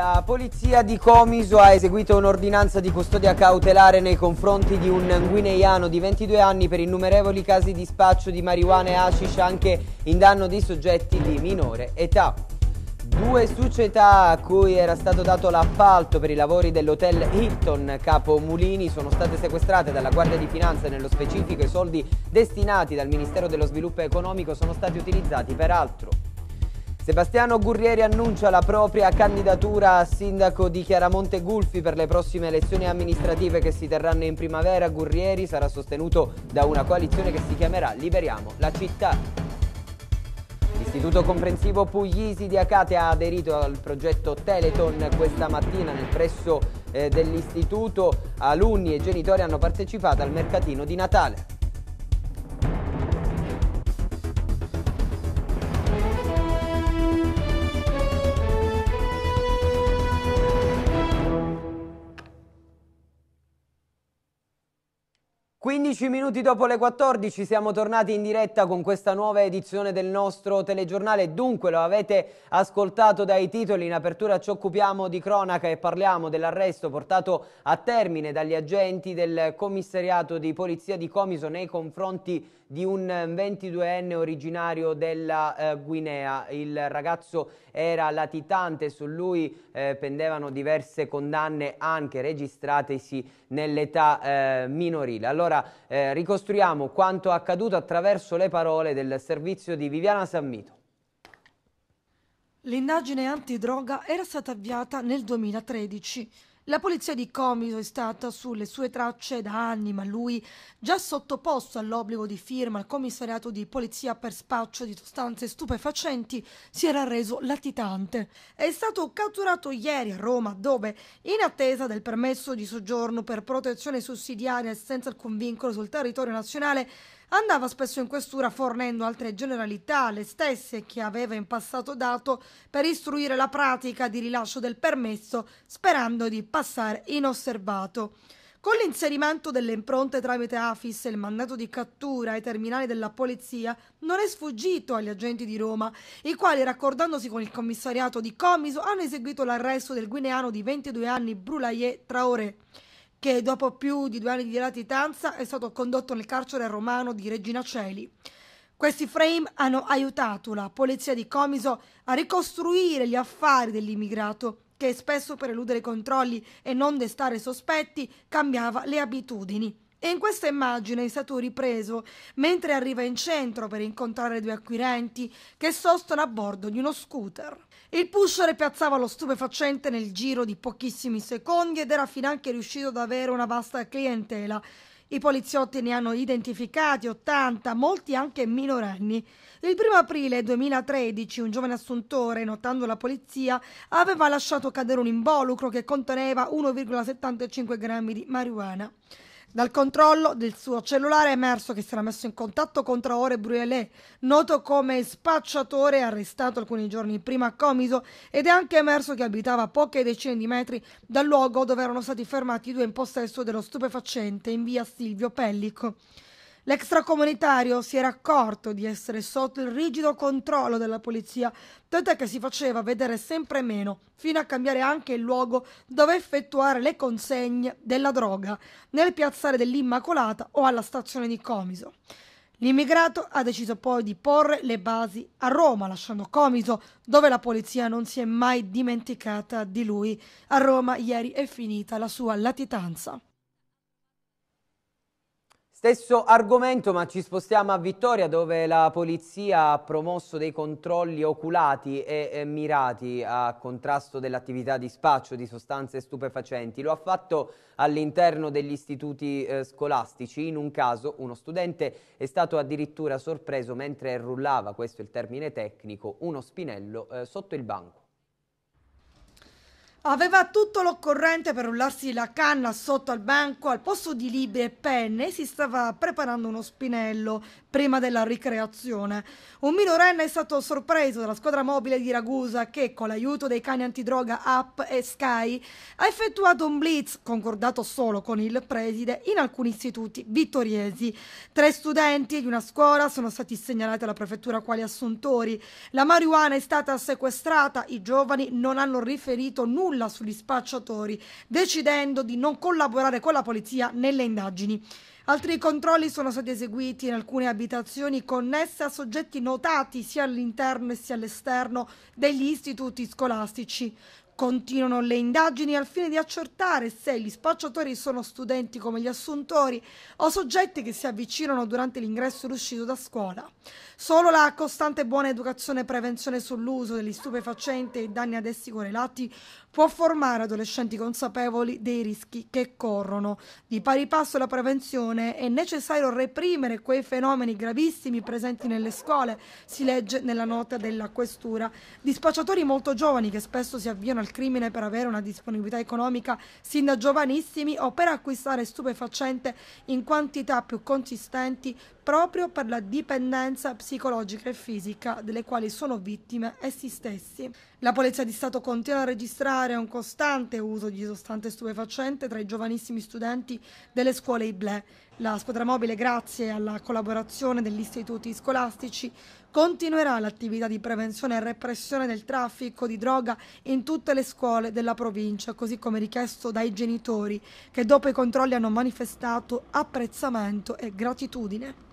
La polizia di Comiso ha eseguito un'ordinanza di custodia cautelare nei confronti di un guineiano di 22 anni per innumerevoli casi di spaccio di marijuana e hashish anche in danno di soggetti di minore età. Due società a cui era stato dato l'appalto per i lavori dell'hotel Hilton Capo Mulini sono state sequestrate dalla Guardia di Finanza nello specifico i soldi destinati dal Ministero dello Sviluppo Economico sono stati utilizzati per altro. Sebastiano Gurrieri annuncia la propria candidatura a sindaco di Chiaramonte Gulfi per le prossime elezioni amministrative che si terranno in primavera. Gurrieri sarà sostenuto da una coalizione che si chiamerà Liberiamo la città. L'Istituto Comprensivo Puglisi di Acate ha aderito al progetto Teleton questa mattina nel presso eh, dell'istituto. Alunni e genitori hanno partecipato al mercatino di Natale. 15 minuti dopo le 14 siamo tornati in diretta con questa nuova edizione del nostro telegiornale. Dunque, lo avete ascoltato dai titoli. In apertura ci occupiamo di cronaca e parliamo dell'arresto portato a termine dagli agenti del commissariato di polizia di Comiso nei confronti di un 22enne ehm, originario della eh, Guinea. Il ragazzo era latitante, su lui eh, pendevano diverse condanne anche registratesi nell'età eh, minorile. Allora eh, ricostruiamo quanto accaduto attraverso le parole del servizio di Viviana Sammito. L'indagine antidroga era stata avviata nel 2013 la polizia di Comiso è stata sulle sue tracce da anni, ma lui, già sottoposto all'obbligo di firma al commissariato di polizia per spaccio di sostanze stupefacenti, si era reso latitante. È stato catturato ieri a Roma, dove, in attesa del permesso di soggiorno per protezione sussidiaria e senza alcun vincolo sul territorio nazionale, andava spesso in questura fornendo altre generalità, le stesse che aveva in passato dato per istruire la pratica di rilascio del permesso sperando di passare inosservato. Con l'inserimento delle impronte tramite AFIS e il mandato di cattura ai terminali della polizia non è sfuggito agli agenti di Roma, i quali raccordandosi con il commissariato di Comiso hanno eseguito l'arresto del guineano di 22 anni Brulaye Traoré che dopo più di due anni di latitanza è stato condotto nel carcere romano di Regina Celi. Questi frame hanno aiutato la polizia di Comiso a ricostruire gli affari dell'immigrato che spesso per eludere i controlli e non destare sospetti cambiava le abitudini. E in questa immagine è stato ripreso mentre arriva in centro per incontrare due acquirenti che sostano a bordo di uno scooter. Il pusher piazzava lo stupefacente nel giro di pochissimi secondi ed era finanche riuscito ad avere una vasta clientela. I poliziotti ne hanno identificati 80, molti anche minorenni. Il 1 aprile 2013 un giovane assuntore, notando la polizia, aveva lasciato cadere un involucro che conteneva 1,75 grammi di marijuana. Dal controllo del suo cellulare è emerso che si era messo in contatto con Traore Bruelé, noto come spacciatore arrestato alcuni giorni prima a Comiso, ed è anche emerso che abitava poche decine di metri dal luogo dove erano stati fermati i due in possesso dello stupefacente in via Silvio Pellico. L'extracomunitario si era accorto di essere sotto il rigido controllo della polizia, tant'è che si faceva vedere sempre meno, fino a cambiare anche il luogo dove effettuare le consegne della droga, nel piazzale dell'Immacolata o alla stazione di Comiso. L'immigrato ha deciso poi di porre le basi a Roma, lasciando Comiso, dove la polizia non si è mai dimenticata di lui. A Roma ieri è finita la sua latitanza. Stesso argomento ma ci spostiamo a Vittoria dove la polizia ha promosso dei controlli oculati e mirati a contrasto dell'attività di spaccio di sostanze stupefacenti. Lo ha fatto all'interno degli istituti eh, scolastici. In un caso uno studente è stato addirittura sorpreso mentre rullava, questo è il termine tecnico, uno spinello eh, sotto il banco. Aveva tutto l'occorrente per rullarsi la canna sotto al banco, al posto di libri e penne e si stava preparando uno spinello prima della ricreazione. Un minorenne è stato sorpreso dalla squadra mobile di Ragusa che, con l'aiuto dei cani antidroga App e Sky, ha effettuato un blitz, concordato solo con il preside, in alcuni istituti vittoriesi. Tre studenti di una scuola sono stati segnalati alla prefettura quali assuntori. La marijuana è stata sequestrata, i giovani non hanno riferito nulla nulla sugli spacciatori, decidendo di non collaborare con la polizia nelle indagini. Altri controlli sono stati eseguiti in alcune abitazioni connesse a soggetti notati sia all'interno sia all'esterno degli istituti scolastici. Continuano le indagini al fine di accertare se gli spacciatori sono studenti come gli assuntori o soggetti che si avvicinano durante l'ingresso e l'uscita da scuola. Solo la costante buona educazione e prevenzione sull'uso degli stupefacenti e i danni ad essi correlati può formare adolescenti consapevoli dei rischi che corrono. Di pari passo alla prevenzione è necessario reprimere quei fenomeni gravissimi presenti nelle scuole, si legge nella nota della questura. Dispacciatori molto giovani che spesso si avviano al crimine per avere una disponibilità economica sin da giovanissimi o per acquistare stupefacente in quantità più consistenti proprio per la dipendenza psicologica e fisica delle quali sono vittime essi stessi. La Polizia di Stato continua a registrare un costante uso di sostanze stupefacenti tra i giovanissimi studenti delle scuole IBLE. La squadra mobile, grazie alla collaborazione degli istituti scolastici, continuerà l'attività di prevenzione e repressione del traffico di droga in tutte le scuole della provincia, così come richiesto dai genitori, che dopo i controlli hanno manifestato apprezzamento e gratitudine.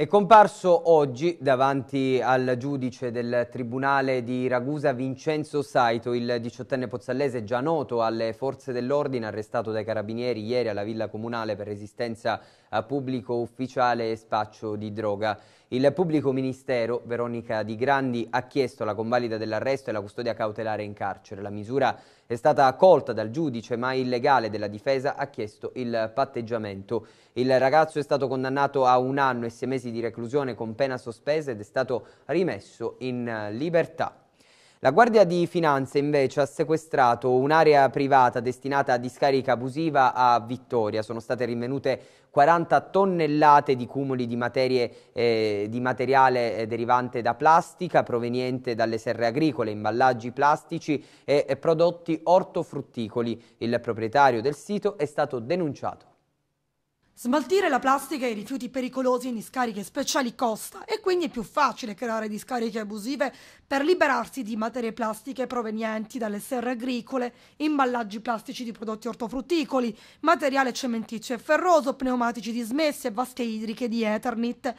È comparso oggi davanti al giudice del Tribunale di Ragusa Vincenzo Saito, il diciottenne pozzallese già noto alle forze dell'ordine, arrestato dai carabinieri ieri alla Villa Comunale per resistenza a pubblico ufficiale e spaccio di droga. Il pubblico ministero, Veronica Di Grandi, ha chiesto la convalida dell'arresto e la custodia cautelare in carcere. La misura è stata accolta dal giudice, ma il legale della difesa ha chiesto il patteggiamento. Il ragazzo è stato condannato a un anno e sei mesi di reclusione con pena sospesa ed è stato rimesso in eh, libertà. La Guardia di Finanza invece ha sequestrato un'area privata destinata a discarica abusiva a Vittoria. Sono state rinvenute 40 tonnellate di cumuli di, materie, eh, di materiale eh, derivante da plastica proveniente dalle serre agricole, imballaggi plastici e, e prodotti ortofrutticoli. Il proprietario del sito è stato denunciato. Smaltire la plastica e i rifiuti pericolosi in discariche speciali costa e quindi è più facile creare discariche abusive per liberarsi di materie plastiche provenienti dalle serre agricole, imballaggi plastici di prodotti ortofrutticoli, materiale cementizio e ferroso, pneumatici dismessi e vasche idriche di Eternit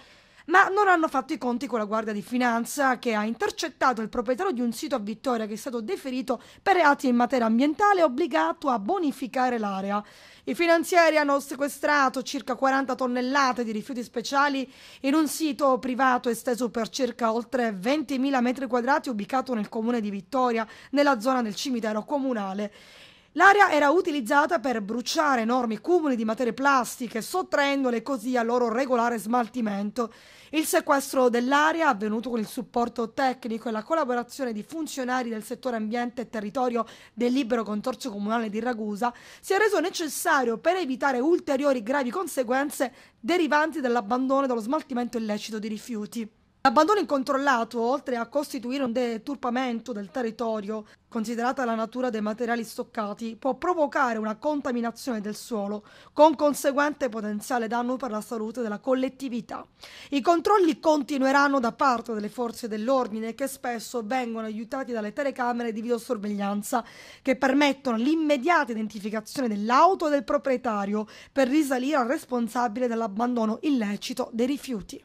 ma non hanno fatto i conti con la Guardia di Finanza che ha intercettato il proprietario di un sito a Vittoria che è stato deferito per reati in materia ambientale e obbligato a bonificare l'area. I finanzieri hanno sequestrato circa 40 tonnellate di rifiuti speciali in un sito privato esteso per circa oltre 20.000 metri quadrati ubicato nel comune di Vittoria, nella zona del cimitero comunale. L'area era utilizzata per bruciare enormi cumuli di materie plastiche, sottraendole così al loro regolare smaltimento. Il sequestro dell'area, avvenuto con il supporto tecnico e la collaborazione di funzionari del settore ambiente e territorio del libero consorzio comunale di Ragusa, si è reso necessario per evitare ulteriori gravi conseguenze derivanti dall'abbandono e dallo smaltimento illecito di rifiuti. L'abbandono incontrollato, oltre a costituire un deturpamento del territorio, considerata la natura dei materiali stoccati, può provocare una contaminazione del suolo, con conseguente potenziale danno per la salute della collettività. I controlli continueranno da parte delle forze dell'ordine, che spesso vengono aiutati dalle telecamere di videosorveglianza, che permettono l'immediata identificazione dell'auto e del proprietario per risalire al responsabile dell'abbandono illecito dei rifiuti.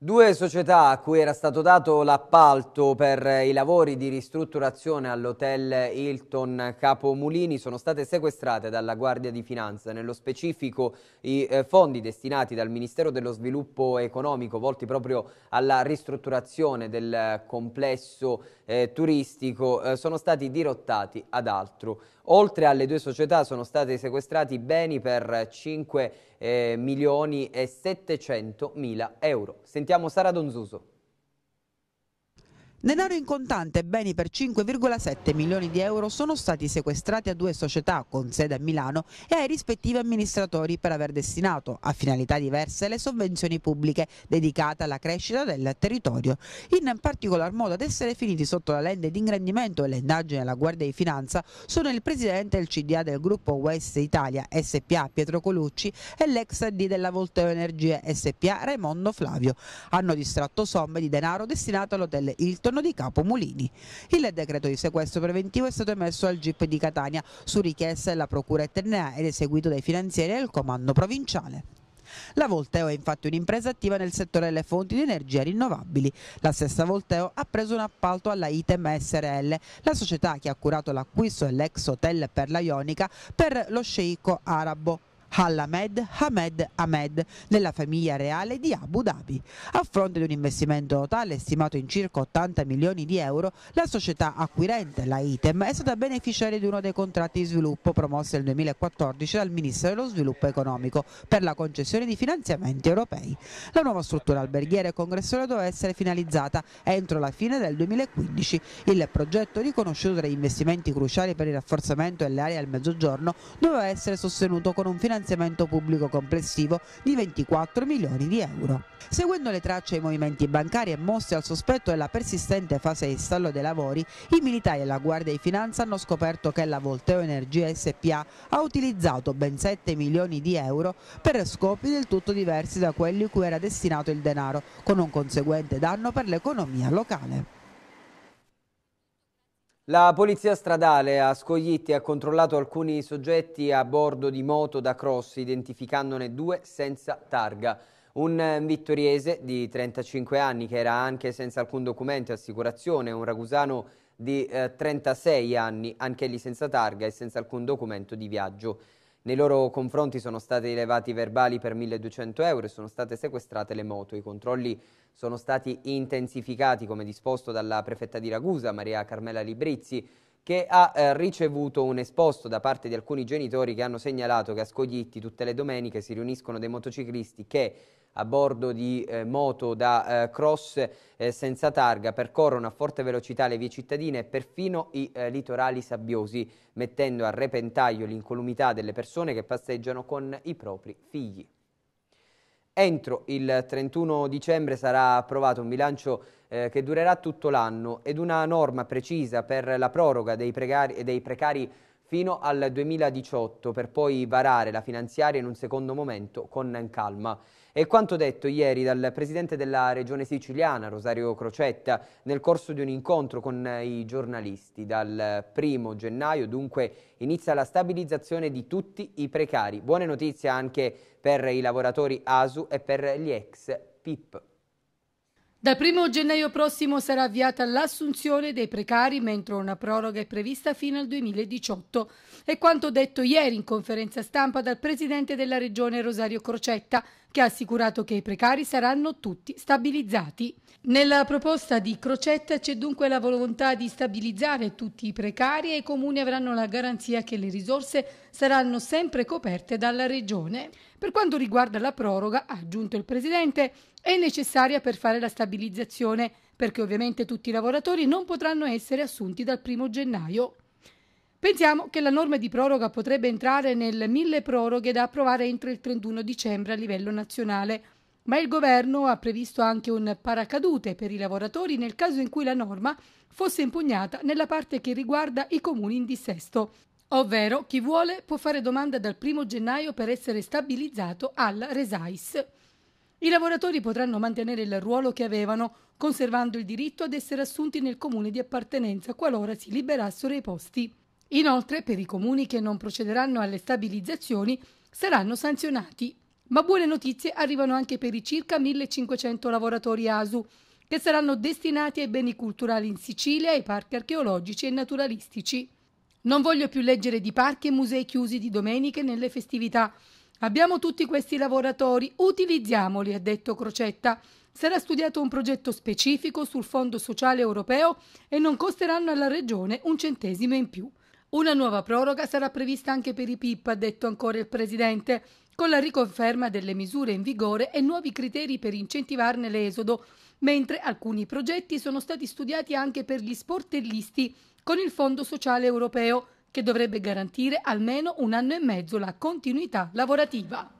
Due società a cui era stato dato l'appalto per i lavori di ristrutturazione all'hotel Hilton Capomulini sono state sequestrate dalla Guardia di Finanza, nello specifico i eh, fondi destinati dal Ministero dello Sviluppo Economico volti proprio alla ristrutturazione del eh, complesso eh, turistico eh, sono stati dirottati ad altro. Oltre alle due società sono stati sequestrati beni per 5 eh, milioni e 700 mila euro. Sentiamo Sara Donzuso. Denaro in contante e beni per 5,7 milioni di euro sono stati sequestrati a due società con sede a Milano e ai rispettivi amministratori per aver destinato a finalità diverse le sovvenzioni pubbliche dedicate alla crescita del territorio, in particolar modo ad essere finiti sotto la lente di ingrandimento e le indagini alla Guardia di Finanza sono il presidente del CDA del gruppo West Italia SPA Pietro Colucci e l'ex D della Volteo Energie SPA Raimondo Flavio. Hanno distratto somme di denaro destinato all'hotel Hilton all'interno di Capo Mulini. Il decreto di sequestro preventivo è stato emesso al GIP di Catania su richiesta della Procura Eternea ed eseguito dai finanzieri del Comando Provinciale. La Volteo è infatti un'impresa attiva nel settore delle fonti di energia rinnovabili. La stessa Volteo ha preso un appalto alla ITEM SRL, la società che ha curato l'acquisto dell'ex hotel per la Ionica per lo sceicco arabo al-Ahmed Hamed Ahmed nella famiglia reale di Abu Dhabi. A fronte di un investimento totale stimato in circa 80 milioni di euro, la società acquirente, la ITEM, è stata beneficiaria di uno dei contratti di sviluppo promossi nel 2014 dal Ministero dello Sviluppo Economico per la concessione di finanziamenti europei. La nuova struttura alberghiera e congressuale doveva essere finalizzata entro la fine del 2015. Il progetto, riconosciuto tra gli investimenti cruciali per il rafforzamento delle aree al mezzogiorno, doveva essere sostenuto con un finanziamento finanziamento pubblico complessivo di 24 milioni di euro. Seguendo le tracce ai movimenti bancari e mossi al sospetto della persistente fase di stallo dei lavori, i militari e la Guardia di Finanza hanno scoperto che la Volteo Energia SPA ha utilizzato ben 7 milioni di euro per scopi del tutto diversi da quelli cui era destinato il denaro, con un conseguente danno per l'economia locale. La polizia stradale a Scoglitti ha controllato alcuni soggetti a bordo di moto da cross, identificandone due senza targa. Un eh, vittoriese di 35 anni che era anche senza alcun documento e assicurazione, un ragusano di eh, 36 anni, anche egli senza targa e senza alcun documento di viaggio. Nei loro confronti sono stati elevati verbali per 1200 euro e sono state sequestrate le moto. I controlli sono stati intensificati come disposto dalla prefetta di Ragusa, Maria Carmela Librizzi, che ha eh, ricevuto un esposto da parte di alcuni genitori che hanno segnalato che a Scoglitti tutte le domeniche si riuniscono dei motociclisti che a bordo di eh, moto da eh, cross eh, senza targa percorrono a forte velocità le vie cittadine e perfino i eh, litorali sabbiosi, mettendo a repentaglio l'incolumità delle persone che passeggiano con i propri figli. Entro il 31 dicembre sarà approvato un bilancio eh, che durerà tutto l'anno ed una norma precisa per la proroga dei, precari, dei precari fino al 2018 per poi varare la finanziaria in un secondo momento con calma. È quanto detto ieri dal presidente della regione siciliana, Rosario Crocetta, nel corso di un incontro con eh, i giornalisti. Dal eh, primo gennaio dunque inizia la stabilizzazione di tutti i precari. Buone notizie anche per i lavoratori ASU e per gli ex PIP. Dal 1 gennaio prossimo sarà avviata l'assunzione dei precari, mentre una proroga è prevista fino al 2018. È quanto detto ieri in conferenza stampa dal presidente della regione Rosario Crocetta, che ha assicurato che i precari saranno tutti stabilizzati. Nella proposta di Crocetta c'è dunque la volontà di stabilizzare tutti i precari e i comuni avranno la garanzia che le risorse saranno sempre coperte dalla regione. Per quanto riguarda la proroga, ha aggiunto il presidente, è necessaria per fare la stabilizzazione, perché ovviamente tutti i lavoratori non potranno essere assunti dal 1 gennaio. Pensiamo che la norma di proroga potrebbe entrare nel mille proroghe da approvare entro il 31 dicembre a livello nazionale, ma il governo ha previsto anche un paracadute per i lavoratori nel caso in cui la norma fosse impugnata nella parte che riguarda i comuni in dissesto, ovvero chi vuole può fare domanda dal 1 gennaio per essere stabilizzato al Resais. I lavoratori potranno mantenere il ruolo che avevano, conservando il diritto ad essere assunti nel comune di appartenenza qualora si liberassero i posti. Inoltre, per i comuni che non procederanno alle stabilizzazioni, saranno sanzionati. Ma buone notizie arrivano anche per i circa 1500 lavoratori ASU, che saranno destinati ai beni culturali in Sicilia, ai parchi archeologici e naturalistici. Non voglio più leggere di parchi e musei chiusi di domeniche nelle festività, Abbiamo tutti questi lavoratori, utilizziamoli, ha detto Crocetta. Sarà studiato un progetto specifico sul Fondo Sociale Europeo e non costeranno alla Regione un centesimo in più. Una nuova proroga sarà prevista anche per i PIP, ha detto ancora il Presidente, con la riconferma delle misure in vigore e nuovi criteri per incentivarne l'esodo, mentre alcuni progetti sono stati studiati anche per gli sportellisti con il Fondo Sociale Europeo che dovrebbe garantire almeno un anno e mezzo la continuità lavorativa.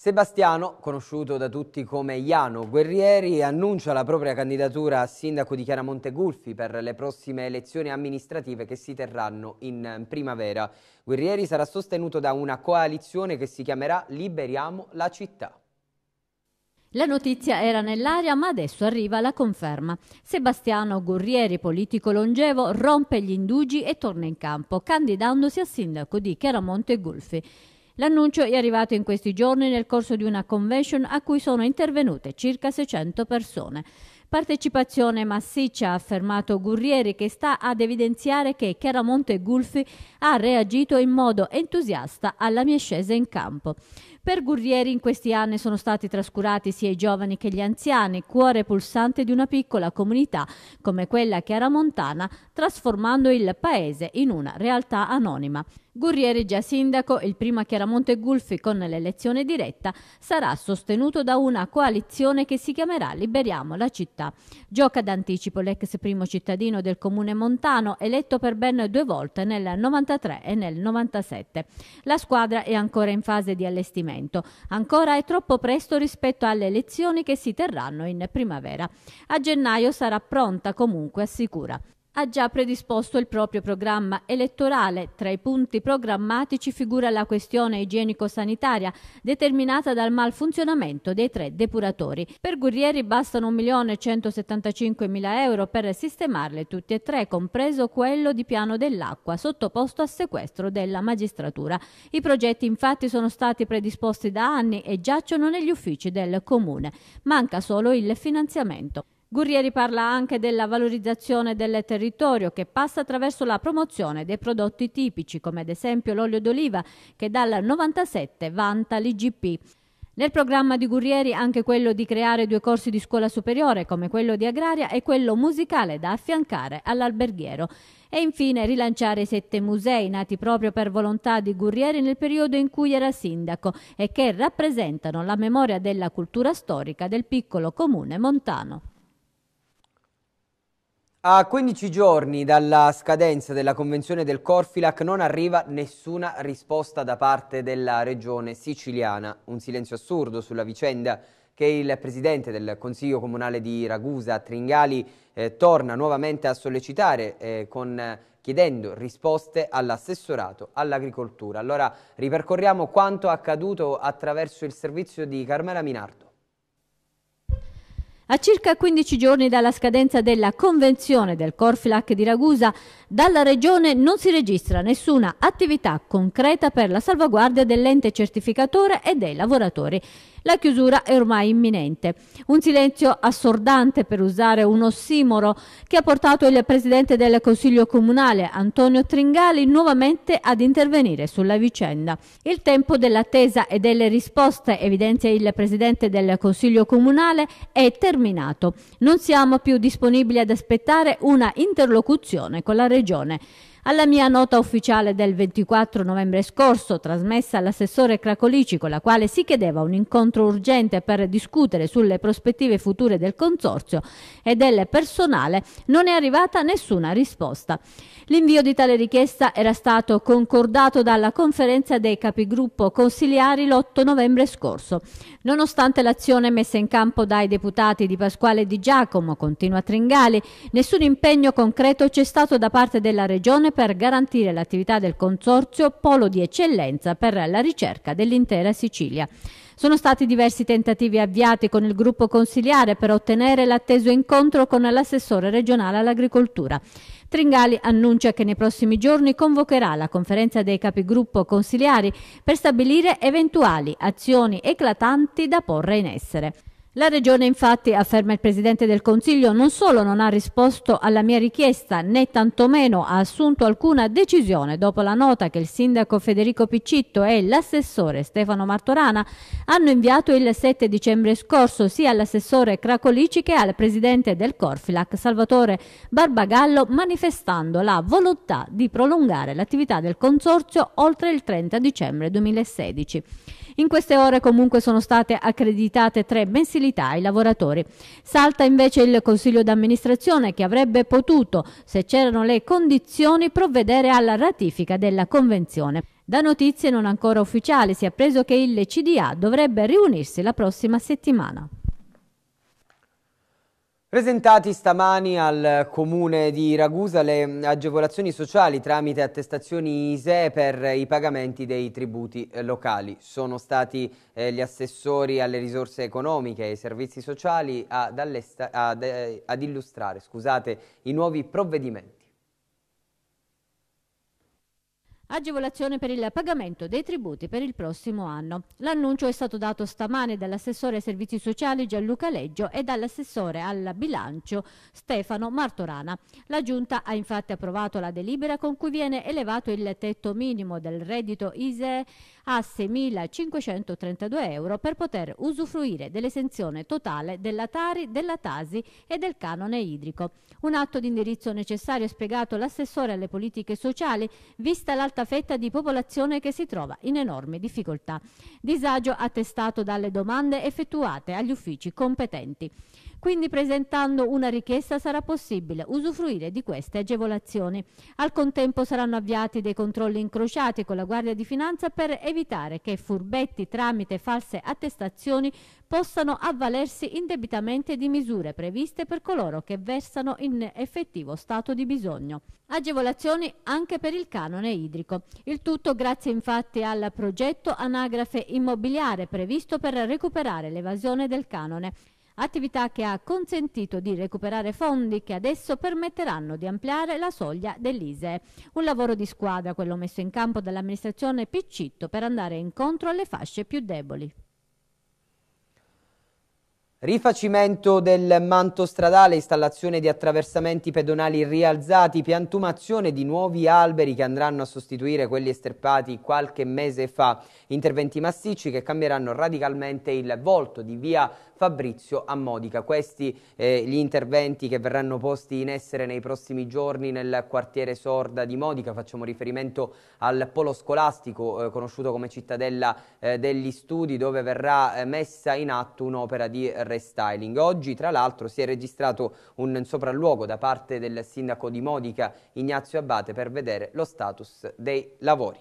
Sebastiano, conosciuto da tutti come Iano Guerrieri, annuncia la propria candidatura a sindaco di Chiaramonte Gulfi per le prossime elezioni amministrative che si terranno in primavera. Guerrieri sarà sostenuto da una coalizione che si chiamerà Liberiamo la città. La notizia era nell'aria, ma adesso arriva la conferma. Sebastiano Gurrieri, politico longevo, rompe gli indugi e torna in campo, candidandosi a sindaco di Chiaramonte Gulfi. L'annuncio è arrivato in questi giorni nel corso di una convention a cui sono intervenute circa 600 persone. Partecipazione massiccia, ha affermato Gurrieri, che sta ad evidenziare che Chiaramonte Gulfi ha reagito in modo entusiasta alla mia scesa in campo. Per Gurrieri in questi anni sono stati trascurati sia i giovani che gli anziani, cuore pulsante di una piccola comunità come quella chiaramontana, trasformando il paese in una realtà anonima. Gurrieri, già sindaco, il primo a Chiaramonte Gulfi con l'elezione diretta, sarà sostenuto da una coalizione che si chiamerà Liberiamo la città città. Gioca d'anticipo l'ex primo cittadino del comune montano, eletto per ben due volte nel 93 e nel 97. La squadra è ancora in fase di allestimento. Ancora è troppo presto rispetto alle elezioni che si terranno in primavera. A gennaio sarà pronta comunque, assicura ha già predisposto il proprio programma elettorale. Tra i punti programmatici figura la questione igienico-sanitaria determinata dal malfunzionamento dei tre depuratori. Per Gurrieri bastano 1.175.000 euro per sistemarle tutti e tre, compreso quello di piano dell'acqua, sottoposto a sequestro della magistratura. I progetti infatti sono stati predisposti da anni e giacciono negli uffici del comune. Manca solo il finanziamento. Gurrieri parla anche della valorizzazione del territorio che passa attraverso la promozione dei prodotti tipici come ad esempio l'olio d'oliva che dal 97 vanta l'IGP. Nel programma di Gurrieri anche quello di creare due corsi di scuola superiore come quello di agraria e quello musicale da affiancare all'alberghiero. E infine rilanciare i sette musei nati proprio per volontà di Gurrieri nel periodo in cui era sindaco e che rappresentano la memoria della cultura storica del piccolo comune montano. A 15 giorni dalla scadenza della convenzione del Corfilac non arriva nessuna risposta da parte della regione siciliana. Un silenzio assurdo sulla vicenda che il presidente del Consiglio Comunale di Ragusa, Tringali, eh, torna nuovamente a sollecitare eh, con, chiedendo risposte all'assessorato all'agricoltura. Allora ripercorriamo quanto accaduto attraverso il servizio di Carmela Minardo. A circa 15 giorni dalla scadenza della convenzione del Corfilac di Ragusa, dalla Regione non si registra nessuna attività concreta per la salvaguardia dell'ente certificatore e dei lavoratori. La chiusura è ormai imminente. Un silenzio assordante, per usare un ossimoro, che ha portato il Presidente del Consiglio Comunale, Antonio Tringali, nuovamente ad intervenire sulla vicenda. Il tempo dell'attesa e delle risposte, evidenzia il Presidente del Consiglio Comunale, è terminato determinato. Non siamo più disponibili ad aspettare una interlocuzione con la Regione. Alla mia nota ufficiale del 24 novembre scorso, trasmessa all'assessore Cracolici, con la quale si chiedeva un incontro urgente per discutere sulle prospettive future del Consorzio e del personale, non è arrivata nessuna risposta. L'invio di tale richiesta era stato concordato dalla conferenza dei capigruppo consiliari l'8 novembre scorso. Nonostante l'azione messa in campo dai deputati di Pasquale e Di Giacomo, continua Tringali, nessun impegno concreto c'è stato da parte della Regione per garantire l'attività del Consorzio Polo di Eccellenza per la ricerca dell'intera Sicilia. Sono stati diversi tentativi avviati con il gruppo consiliare per ottenere l'atteso incontro con l'assessore regionale all'agricoltura. Tringali annuncia che nei prossimi giorni convocherà la conferenza dei capigruppo consiliari per stabilire eventuali azioni eclatanti da porre in essere. La Regione infatti, afferma il Presidente del Consiglio, non solo non ha risposto alla mia richiesta né tantomeno ha assunto alcuna decisione dopo la nota che il Sindaco Federico Piccitto e l'assessore Stefano Martorana hanno inviato il 7 dicembre scorso sia all'assessore Cracolici che al Presidente del Corfilac Salvatore Barbagallo manifestando la volontà di prolungare l'attività del Consorzio oltre il 30 dicembre 2016. In queste ore comunque sono state accreditate tre mensilità ai lavoratori. Salta invece il Consiglio d'amministrazione che avrebbe potuto, se c'erano le condizioni, provvedere alla ratifica della Convenzione. Da notizie non ancora ufficiali si è appreso che il CDA dovrebbe riunirsi la prossima settimana. Presentati stamani al Comune di Ragusa le agevolazioni sociali tramite attestazioni ISE per i pagamenti dei tributi locali. Sono stati eh, gli assessori alle risorse economiche e ai servizi sociali ad, ad, eh, ad illustrare scusate, i nuovi provvedimenti. Agevolazione per il pagamento dei tributi per il prossimo anno. L'annuncio è stato dato stamane dall'assessore ai servizi sociali Gianluca Leggio e dall'assessore al bilancio Stefano Martorana. La Giunta ha infatti approvato la delibera con cui viene elevato il tetto minimo del reddito ISE a 6.532 euro per poter usufruire dell'esenzione totale della Tari, della Tasi e del canone idrico. Un atto di indirizzo necessario, spiegato l'assessore alle politiche sociali, vista l'altra ridotta fetta di popolazione che si trova in enorme difficoltà. Disagio attestato dalle domande effettuate agli uffici competenti. Quindi presentando una richiesta sarà possibile usufruire di queste agevolazioni. Al contempo saranno avviati dei controlli incrociati con la Guardia di Finanza per evitare che furbetti tramite false attestazioni possano avvalersi indebitamente di misure previste per coloro che versano in effettivo stato di bisogno. Agevolazioni anche per il canone idrico. Il tutto grazie infatti al progetto anagrafe immobiliare previsto per recuperare l'evasione del canone attività che ha consentito di recuperare fondi che adesso permetteranno di ampliare la soglia dell'ISE. Un lavoro di squadra quello messo in campo dall'amministrazione Piccitto per andare incontro alle fasce più deboli. Rifacimento del manto stradale, installazione di attraversamenti pedonali rialzati, piantumazione di nuovi alberi che andranno a sostituire quelli esterpati qualche mese fa, interventi massicci che cambieranno radicalmente il volto di via Fabrizio a Modica. Questi eh, gli interventi che verranno posti in essere nei prossimi giorni nel quartiere Sorda di Modica, facciamo riferimento al polo scolastico eh, conosciuto come cittadella eh, degli studi dove verrà eh, messa in atto un'opera di restyling. Oggi tra l'altro si è registrato un sopralluogo da parte del sindaco di Modica Ignazio Abate per vedere lo status dei lavori.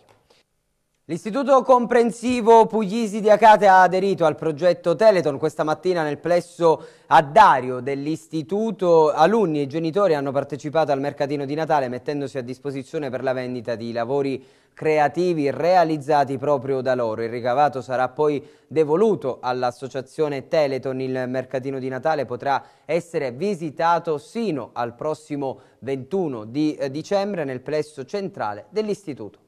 L'Istituto Comprensivo Puglisi di Acate ha aderito al progetto Teleton questa mattina nel plesso a Dario dell'istituto. Alunni e genitori hanno partecipato al mercatino di Natale mettendosi a disposizione per la vendita di lavori creativi realizzati proprio da loro. Il ricavato sarà poi devoluto all'associazione Teleton. Il mercatino di Natale potrà essere visitato sino al prossimo 21 di eh, dicembre nel plesso centrale dell'istituto.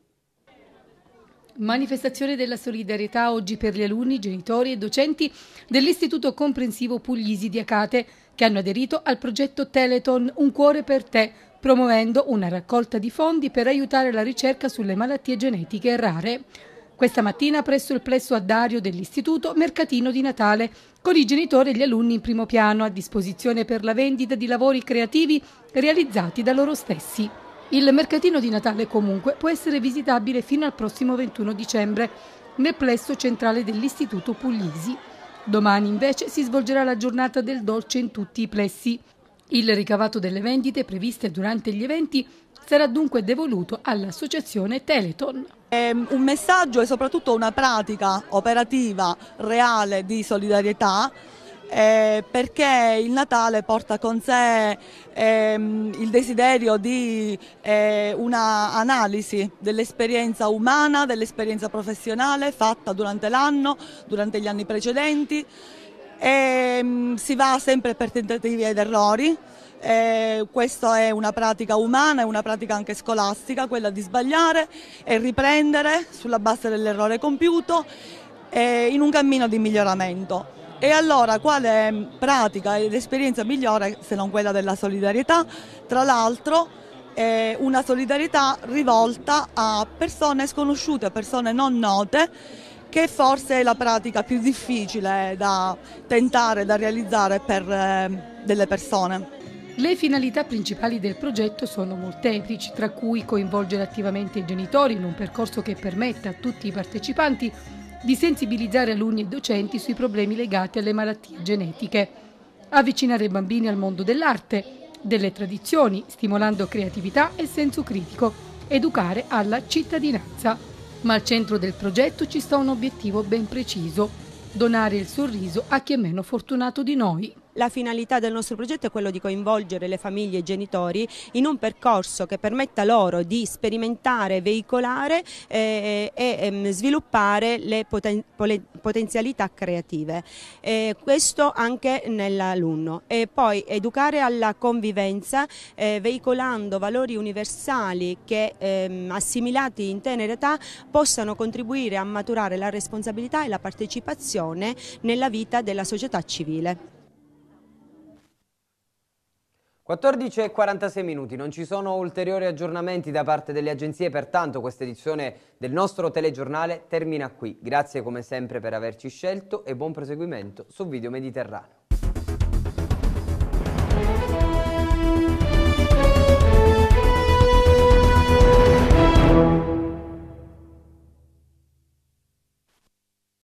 Manifestazione della solidarietà oggi per gli alunni, genitori e docenti dell'Istituto Comprensivo Puglisi di Acate che hanno aderito al progetto Teleton Un cuore per te promuovendo una raccolta di fondi per aiutare la ricerca sulle malattie genetiche rare. Questa mattina presso il plesso addario dell'Istituto Mercatino di Natale, con i genitori e gli alunni in primo piano a disposizione per la vendita di lavori creativi realizzati da loro stessi. Il mercatino di Natale comunque può essere visitabile fino al prossimo 21 dicembre nel plesso centrale dell'Istituto Puglisi. Domani invece si svolgerà la giornata del dolce in tutti i plessi. Il ricavato delle vendite previste durante gli eventi sarà dunque devoluto all'associazione Teleton. È ehm, un messaggio e soprattutto una pratica operativa, reale di solidarietà eh, perché il Natale porta con sé ehm, il desiderio di eh, un'analisi dell'esperienza umana, dell'esperienza professionale fatta durante l'anno, durante gli anni precedenti e ehm, si va sempre per tentativi ed errori. Eh, questa è una pratica umana, è una pratica anche scolastica, quella di sbagliare e riprendere sulla base dell'errore compiuto eh, in un cammino di miglioramento. E allora quale ehm, pratica ed esperienza migliore se non quella della solidarietà? Tra l'altro eh, una solidarietà rivolta a persone sconosciute, a persone non note che forse è la pratica più difficile da tentare, da realizzare per ehm, delle persone. Le finalità principali del progetto sono molteplici, tra cui coinvolgere attivamente i genitori in un percorso che permetta a tutti i partecipanti di sensibilizzare alunni e docenti sui problemi legati alle malattie genetiche, avvicinare i bambini al mondo dell'arte, delle tradizioni, stimolando creatività e senso critico, educare alla cittadinanza. Ma al centro del progetto ci sta un obiettivo ben preciso, donare il sorriso a chi è meno fortunato di noi. La finalità del nostro progetto è quello di coinvolgere le famiglie e i genitori in un percorso che permetta loro di sperimentare, veicolare eh, e eh, sviluppare le poten potenzialità creative. Eh, questo anche nell'alunno. E poi educare alla convivenza eh, veicolando valori universali che ehm, assimilati in tenera età possano contribuire a maturare la responsabilità e la partecipazione nella vita della società civile. 14 e 46 minuti, non ci sono ulteriori aggiornamenti da parte delle agenzie, pertanto questa edizione del nostro telegiornale termina qui. Grazie come sempre per averci scelto e buon proseguimento su Video Mediterraneo.